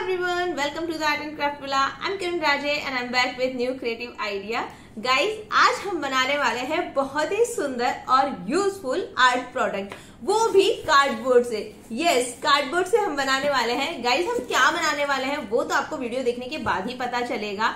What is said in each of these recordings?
everyone welcome to the art and craft villa i'm kiran rajay and i'm back with new creative idea guys आज हम बनाने वाले हैं बहुत ही सुंदर और यूजफुल आर्ट प्रोडक्ट वो भी कार्डबोर्ड से यस yes, कार्डबोर्ड से हम बनाने वाले हैं गाइज हम क्या बनाने वाले हैं वो तो आपको वीडियो देखने के बाद ही पता चलेगा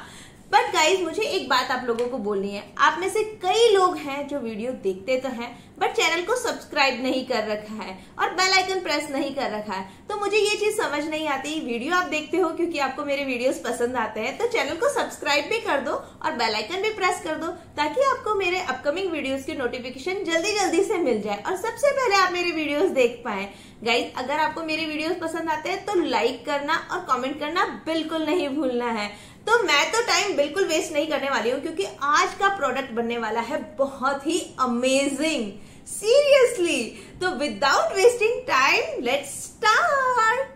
बट गाइज मुझे एक बात आप लोगों को बोलनी है आप में से कई लोग हैं जो वीडियो देखते तो हैं बट चैनल को सब्सक्राइब नहीं कर रखा है और बेल आइकन प्रेस नहीं कर रखा है तो मुझे ये चीज समझ नहीं आती वीडियो आप देखते हो क्योंकि आपको मेरे वीडियोस पसंद आते हैं तो चैनल को सब्सक्राइब भी कर दो और बेल आइकन भी प्रेस कर दो ताकि आपको मेरे अपकमिंग वीडियोज के नोटिफिकेशन जल्दी जल्दी से मिल जाए और सबसे पहले आप मेरे वीडियोज देख पाए गाइज अगर आपको मेरे वीडियोज पसंद आते हैं तो लाइक करना और कॉमेंट करना बिल्कुल नहीं भूलना है तो मैं तो टाइम बिल्कुल वेस्ट नहीं करने वाली हूँ क्योंकि आज का प्रोडक्ट बनने वाला है बहुत ही अमेजिंग सीरियसली तो without wasting time let's start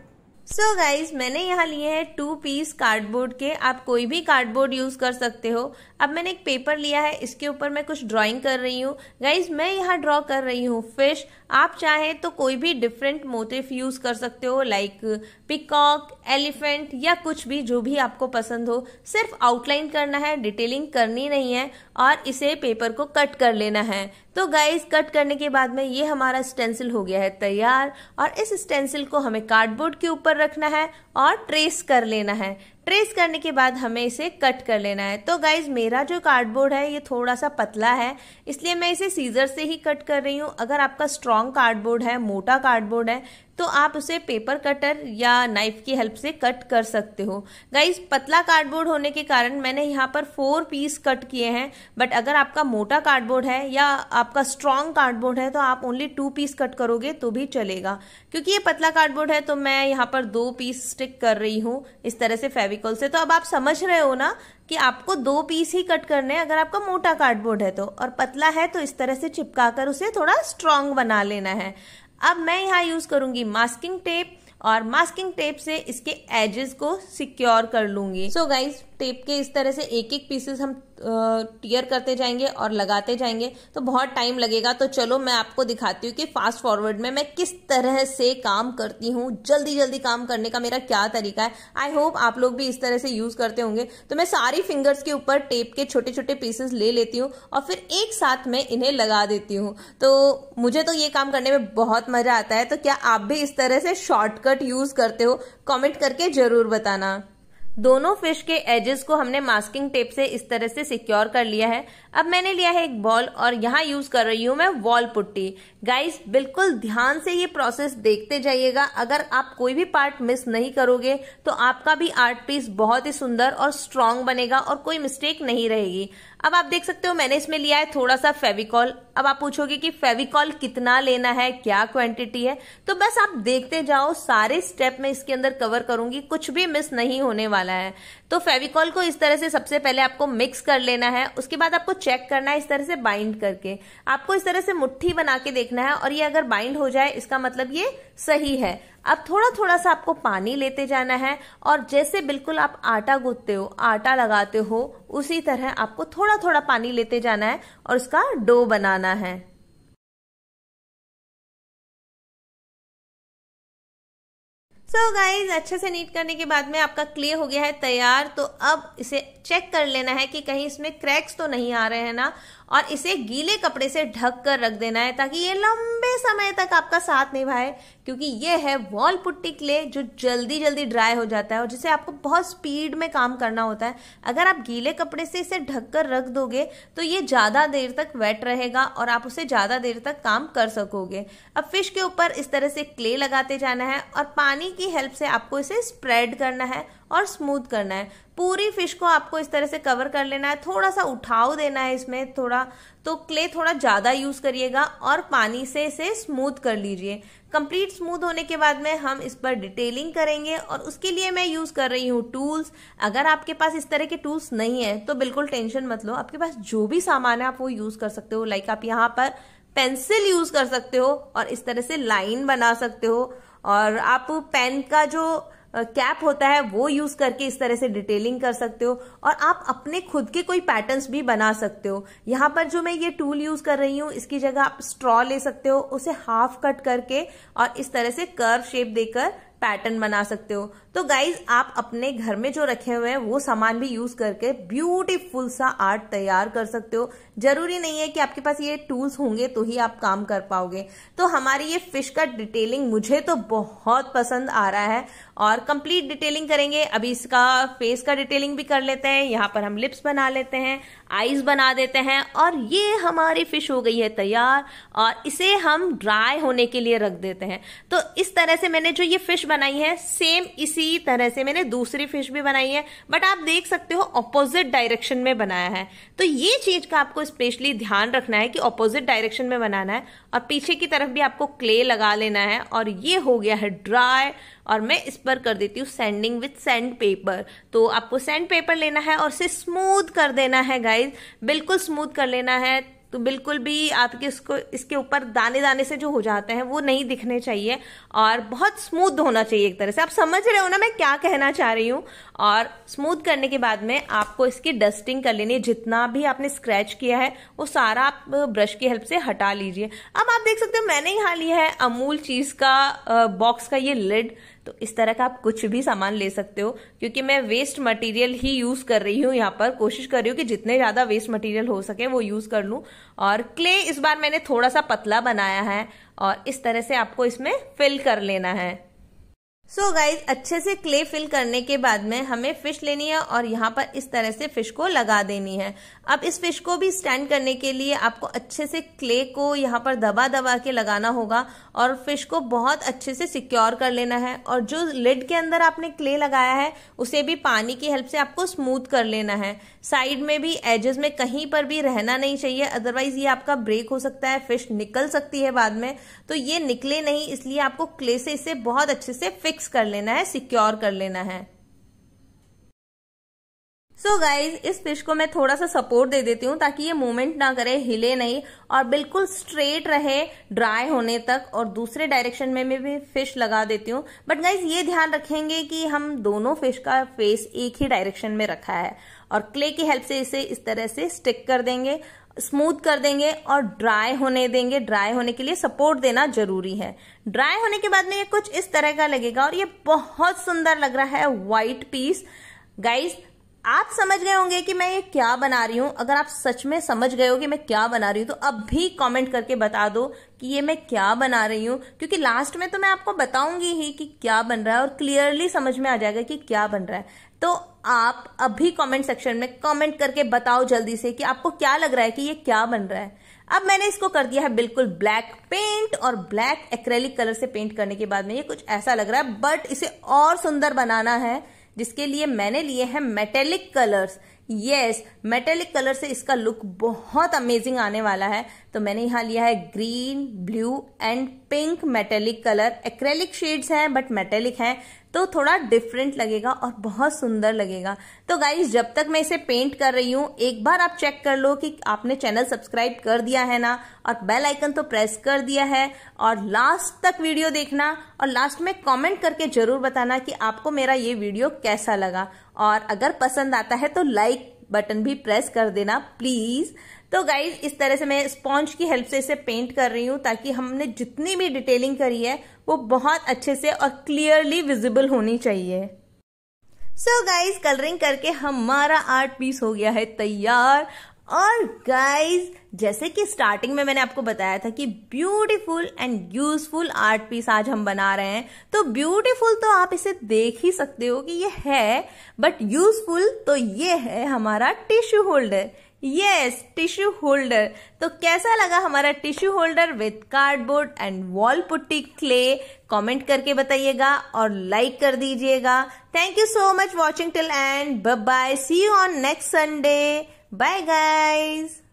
so guys मैंने यहाँ लिए हैं टू पीस कार्डबोर्ड के आप कोई भी कार्डबोर्ड यूज कर सकते हो अब मैंने एक पेपर लिया है इसके ऊपर मैं कुछ ड्राइंग कर रही हूँ गाइज मैं यहाँ ड्रॉ कर रही हूँ फिश आप चाहें तो कोई भी डिफरेंट मोटिफ यूज़ कर सकते हो लाइक पिकॉक एलिफेंट या कुछ भी जो भी आपको पसंद हो सिर्फ आउटलाइन करना है डिटेलिंग करनी नहीं है और इसे पेपर को कट कर लेना है तो गाइज कट करने के बाद में ये हमारा स्टेंसिल हो गया है तैयार और इस स्टेंसिल को हमें कार्डबोर्ड के ऊपर रखना है और ट्रेस कर लेना है ट्रेस करने के बाद हमें इसे कट कर लेना है तो गाइज मेरा जो कार्डबोर्ड है ये थोड़ा सा पतला है इसलिए मैं इसे सीजर से ही कट कर रही हूँ अगर आपका स्ट्रॉन्ग कार्डबोर्ड है मोटा कार्डबोर्ड है तो आप उसे पेपर कटर या नाइफ की हेल्प से कट कर सकते हो गाइस पतला कार्डबोर्ड होने के कारण मैंने यहाँ पर फोर पीस कट किए हैं बट अगर आपका मोटा कार्डबोर्ड है या आपका स्ट्रॉन्ग कार्डबोर्ड है तो आप ओनली टू पीस कट करोगे तो भी चलेगा क्योंकि ये पतला कार्डबोर्ड है तो मैं यहाँ पर दो पीस स्टिक कर रही हूँ इस तरह से फेविकोल से तो अब आप समझ रहे हो ना कि आपको दो पीस ही कट करने अगर आपका मोटा कार्डबोर्ड है तो और पतला है तो इस तरह से चिपका कर उसे थोड़ा स्ट्रांग बना लेना है अब मैं यहाँ यूज़ करूंगी मास्किंग टेप और मास्किंग टेप से इसके एजेस को सिक्योर कर लूंगी सो so गाइज टेप के इस तरह से एक एक पीसेस हम टीयर करते जाएंगे और लगाते जाएंगे तो बहुत टाइम लगेगा तो चलो मैं आपको दिखाती हूँ कि फास्ट फॉरवर्ड में मैं किस तरह से काम करती हूँ जल्दी जल्दी काम करने का मेरा क्या तरीका है आई होप आप लोग भी इस तरह से यूज़ करते होंगे तो मैं सारी फिंगर्स के ऊपर टेप के छोटे छोटे पीसेस ले लेती हूँ और फिर एक साथ में इन्हें लगा देती हूँ तो मुझे तो ये काम करने में बहुत मज़ा आता है तो क्या आप भी इस तरह से शॉर्टकट यूज़ करते हो कॉमेंट करके ज़रूर बताना दोनों फिश के एजेस को हमने मास्किंग टेप से इस तरह से सिक्योर कर लिया है अब मैंने लिया है एक बॉल और यहाँ यूज कर रही हूँ मैं वॉल पुट्टी गाइस बिल्कुल ध्यान से ये प्रोसेस देखते जाइएगा अगर आप कोई भी पार्ट मिस नहीं करोगे तो आपका भी आर्ट पीस बहुत ही सुंदर और स्ट्रांग बनेगा और कोई मिस्टेक नहीं रहेगी अब आप देख सकते हो मैंने इसमें लिया है थोड़ा सा फेविकॉल अब आप पूछोगे कि फेविकॉल कितना लेना है क्या क्वांटिटी है तो बस आप देखते जाओ सारे स्टेप मैं इसके अंदर कवर करूंगी कुछ भी मिस नहीं होने वाला है तो फेविकॉल को इस तरह से सबसे पहले आपको मिक्स कर लेना है उसके बाद आपको चेक करना है इस तरह से बाइंड करके आपको इस तरह से मुठ्ठी बना के देखना है और ये अगर बाइंड हो जाए इसका मतलब ये सही है अब थोड़ा थोड़ा सा आपको पानी लेते जाना है और जैसे बिल्कुल आप आटा गूंथते हो आटा लगाते हो उसी तरह आपको थोड़ा थोड़ा पानी लेते जाना है और उसका डो बनाना है सो so गाइज अच्छे से नीट करने के बाद में आपका क्ले हो गया है तैयार तो अब इसे चेक कर लेना है कि कहीं इसमें क्रैक्स तो नहीं आ रहे हैं ना और इसे गीले कपड़े से ढक कर रख देना है ताकि ये लंबे समय तक आपका साथ निभाए क्योंकि ये है वॉल पुट्टी क्ले जो जल्दी जल्दी ड्राई हो जाता है और जिसे आपको बहुत स्पीड में काम करना होता है अगर आप गीले कपड़े से इसे ढक कर रख दोगे तो ये ज़्यादा देर तक वेट रहेगा और आप उसे ज़्यादा देर तक काम कर सकोगे अब फिश के ऊपर इस तरह से क्ले लगाते जाना है और पानी की हेल्प से आपको इसे स्प्रेड करना है और स्मूथ करना है पूरी फिश को आपको इस तरह से कवर कर लेना है थोड़ा सा उठाव देना है इसमें थोड़ा तो क्ले थोड़ा ज़्यादा यूज़ करिएगा और पानी से इसे स्मूथ कर लीजिए कंप्लीट स्मूथ होने के बाद में हम इस पर डिटेलिंग करेंगे और उसके लिए मैं यूज़ कर रही हूँ टूल्स अगर आपके पास इस तरह के टूल्स नहीं है तो बिल्कुल टेंशन मत लो आपके पास जो भी सामान है आप वो यूज़ कर सकते हो लाइक आप यहाँ पर पेंसिल यूज़ कर सकते हो और इस तरह से लाइन बना सकते हो और आप पेन का जो कैप होता है वो यूज करके इस तरह से डिटेलिंग कर सकते हो और आप अपने खुद के कोई पैटर्न्स भी बना सकते हो यहाँ पर जो मैं ये टूल यूज कर रही हूँ इसकी जगह आप स्ट्रॉ ले सकते हो उसे हाफ कट करके और इस तरह से कर्व शेप देकर पैटर्न बना सकते हो तो गाइज आप अपने घर में जो रखे हुए हैं वो सामान भी यूज करके ब्यूटीफुल सा आर्ट तैयार कर सकते हो जरूरी नहीं है कि आपके पास ये टूल्स होंगे तो ही आप काम कर पाओगे तो हमारी ये फिश का डिटेलिंग मुझे तो बहुत पसंद आ रहा है और कंप्लीट डिटेलिंग करेंगे अभी इसका फेस का डिटेलिंग भी कर लेते हैं यहाँ पर हम लिप्स बना लेते हैं आईज बना देते हैं और ये हमारी फिश हो गई है तैयार और इसे हम ड्राई होने के लिए रख देते हैं तो इस तरह से मैंने जो ये फिश बनाई है सेम इसी तरह से मैंने दूसरी फिश भी बनाई है बट आप देख सकते हो ऑपोजिट डायरेक्शन में बनाया है तो ये चीज का आपको स्पेशली ध्यान रखना है कि ऑपोजिट डायरेक्शन में बनाना है और पीछे की तरफ भी आपको क्ले लगा लेना है और ये हो गया है ड्राई और मैं इस पर कर देती हूँ सैंडिंग विथ सैंड पेपर तो आपको सैंड पेपर लेना है और इसे स्मूथ कर देना है गाइज बिल्कुल स्मूथ कर लेना है तो बिल्कुल भी आपके इसको इसके ऊपर दाने दाने से जो हो जाते हैं वो नहीं दिखने चाहिए और बहुत स्मूथ होना चाहिए एक तरह से आप समझ रहे हो ना मैं क्या कहना चाह रही हूँ और स्मूथ करने के बाद में आपको इसकी डस्टिंग कर लेनी है जितना भी आपने स्क्रैच किया है वो सारा आप ब्रश की हेल्प से हटा लीजिए अब आप देख सकते हो मैंने यहाँ लिया है अमूल चीज़ का बॉक्स का ये लिड तो इस तरह का आप कुछ भी सामान ले सकते हो क्योंकि मैं वेस्ट मटेरियल ही यूज कर रही हूँ यहाँ पर कोशिश कर रही हूँ कि जितने ज्यादा वेस्ट मटेरियल हो सके वो यूज कर लूँ और क्ले इस बार मैंने थोड़ा सा पतला बनाया है और इस तरह से आपको इसमें फिल कर लेना है सो so गाइज अच्छे से क्ले फिल करने के बाद में हमें फिश लेनी है और यहाँ पर इस तरह से फिश को लगा देनी है अब इस फिश को भी स्टैंड करने के लिए आपको अच्छे से क्ले को यहाँ पर दबा दबा के लगाना होगा और फिश को बहुत अच्छे से सिक्योर कर लेना है और जो लिड के अंदर आपने क्ले लगाया है उसे भी पानी की हेल्प से आपको स्मूथ कर लेना है साइड में भी एजेस में कहीं पर भी रहना नहीं चाहिए अदरवाइज ये आपका ब्रेक हो सकता है फिश निकल सकती है बाद में तो ये निकले नहीं इसलिए आपको क्ले से इसे बहुत अच्छे से फिक्स फिक्स कर लेना है सिक्योर कर लेना है सो so गाइज इस फिश को मैं थोड़ा सा सपोर्ट दे देती हूँ ताकि ये मूवमेंट ना करे हिले नहीं और बिल्कुल स्ट्रेट रहे ड्राई होने तक और दूसरे डायरेक्शन में मैं भी फिश लगा देती हूँ बट गाइज ये ध्यान रखेंगे कि हम दोनों फिश का फेस एक ही डायरेक्शन में रखा है और क्ले की हेल्प से इसे इस तरह से स्टिक कर देंगे स्मूथ कर देंगे और ड्राई होने देंगे ड्राई होने के लिए सपोर्ट देना जरूरी है ड्राई होने के बाद में ये कुछ इस तरह का लगेगा और ये बहुत सुंदर लग रहा है व्हाइट पीस गाइस आप समझ गए होंगे कि मैं ये क्या बना रही हूं अगर आप सच में समझ गए हो कि मैं क्या बना रही हूं तो अब भी कमेंट करके बता दो कि ये मैं क्या बना रही हूं क्योंकि लास्ट में तो मैं आपको बताऊंगी ही कि क्या बन रहा है और क्लियरली समझ में आ जाएगा कि क्या बन रहा है तो आप अभी कमेंट सेक्शन में कमेंट करके बताओ जल्दी से कि आपको क्या लग रहा है कि ये क्या बन रहा है अब मैंने इसको कर दिया है बिल्कुल ब्लैक पेंट और ब्लैक एक्रेलिक कलर से पेंट करने के बाद में ये कुछ ऐसा लग रहा है बट इसे और सुंदर बनाना है जिसके लिए मैंने लिए हैं metallic colours yes metallic colour से इसका लुक बहुत अमेजिंग आने वाला है तो मैंने यहाँ लिया है green blue and pink metallic colour acrylic shades हैं बट मेटेलिक हैं तो थोड़ा डिफरेंट लगेगा और बहुत सुंदर लगेगा तो गाइज जब तक मैं इसे पेंट कर रही हूँ एक बार आप चेक कर लो कि आपने चैनल सब्सक्राइब कर दिया है ना और बेल आइकन तो प्रेस कर दिया है और लास्ट तक वीडियो देखना और लास्ट में कमेंट करके जरूर बताना कि आपको मेरा ये वीडियो कैसा लगा और अगर पसंद आता है तो लाइक बटन भी प्रेस कर देना प्लीज़ तो गाइज इस तरह से मैं स्पॉन्ज की हेल्प से इसे पेंट कर रही हूँ ताकि हमने जितनी भी डिटेलिंग करी है वो बहुत अच्छे से और क्लियरली विजिबल होनी चाहिए सो गाइज कलरिंग करके हमारा आर्ट पीस हो गया है तैयार और गाइज जैसे कि स्टार्टिंग में मैंने आपको बताया था कि beautiful and useful art piece आज हम बना रहे हैं तो ब्यूटीफुल तो आप इसे देख ही सकते हो कि ये है बट यूजफुल तो ये है हमारा tissue holder yes tissue holder तो कैसा लगा हमारा tissue holder with cardboard and wall putty clay comment करके बताइएगा और लाइक कर दीजिएगा thank you so much watching till end bye bye see you on next Sunday bye guys